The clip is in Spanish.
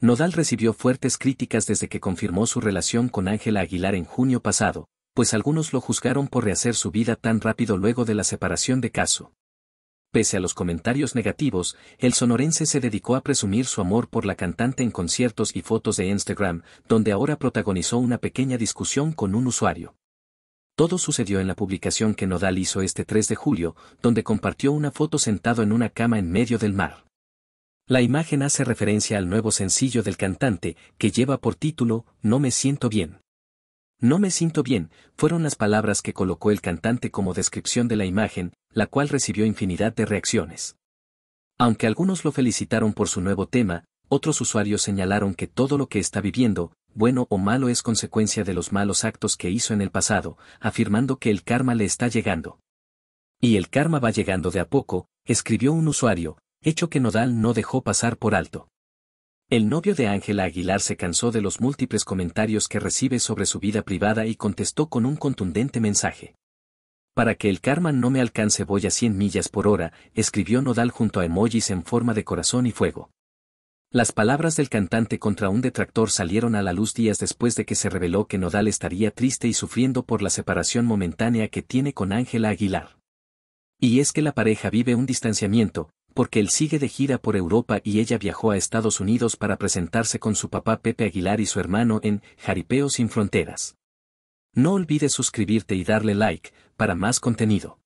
Nodal recibió fuertes críticas desde que confirmó su relación con Ángela Aguilar en junio pasado, pues algunos lo juzgaron por rehacer su vida tan rápido luego de la separación de Caso. Pese a los comentarios negativos, el sonorense se dedicó a presumir su amor por la cantante en conciertos y fotos de Instagram, donde ahora protagonizó una pequeña discusión con un usuario. Todo sucedió en la publicación que Nodal hizo este 3 de julio, donde compartió una foto sentado en una cama en medio del mar. La imagen hace referencia al nuevo sencillo del cantante, que lleva por título No me siento bien. No me siento bien, fueron las palabras que colocó el cantante como descripción de la imagen, la cual recibió infinidad de reacciones. Aunque algunos lo felicitaron por su nuevo tema, otros usuarios señalaron que todo lo que está viviendo, bueno o malo es consecuencia de los malos actos que hizo en el pasado, afirmando que el karma le está llegando. Y el karma va llegando de a poco, escribió un usuario, hecho que Nodal no dejó pasar por alto. El novio de Ángela Aguilar se cansó de los múltiples comentarios que recibe sobre su vida privada y contestó con un contundente mensaje. Para que el karma no me alcance voy a 100 millas por hora, escribió Nodal junto a emojis en forma de corazón y fuego. Las palabras del cantante contra un detractor salieron a la luz días después de que se reveló que Nodal estaría triste y sufriendo por la separación momentánea que tiene con Ángela Aguilar. Y es que la pareja vive un distanciamiento, porque él sigue de gira por Europa y ella viajó a Estados Unidos para presentarse con su papá Pepe Aguilar y su hermano en Jaripeo sin Fronteras. No olvides suscribirte y darle like, para más contenido.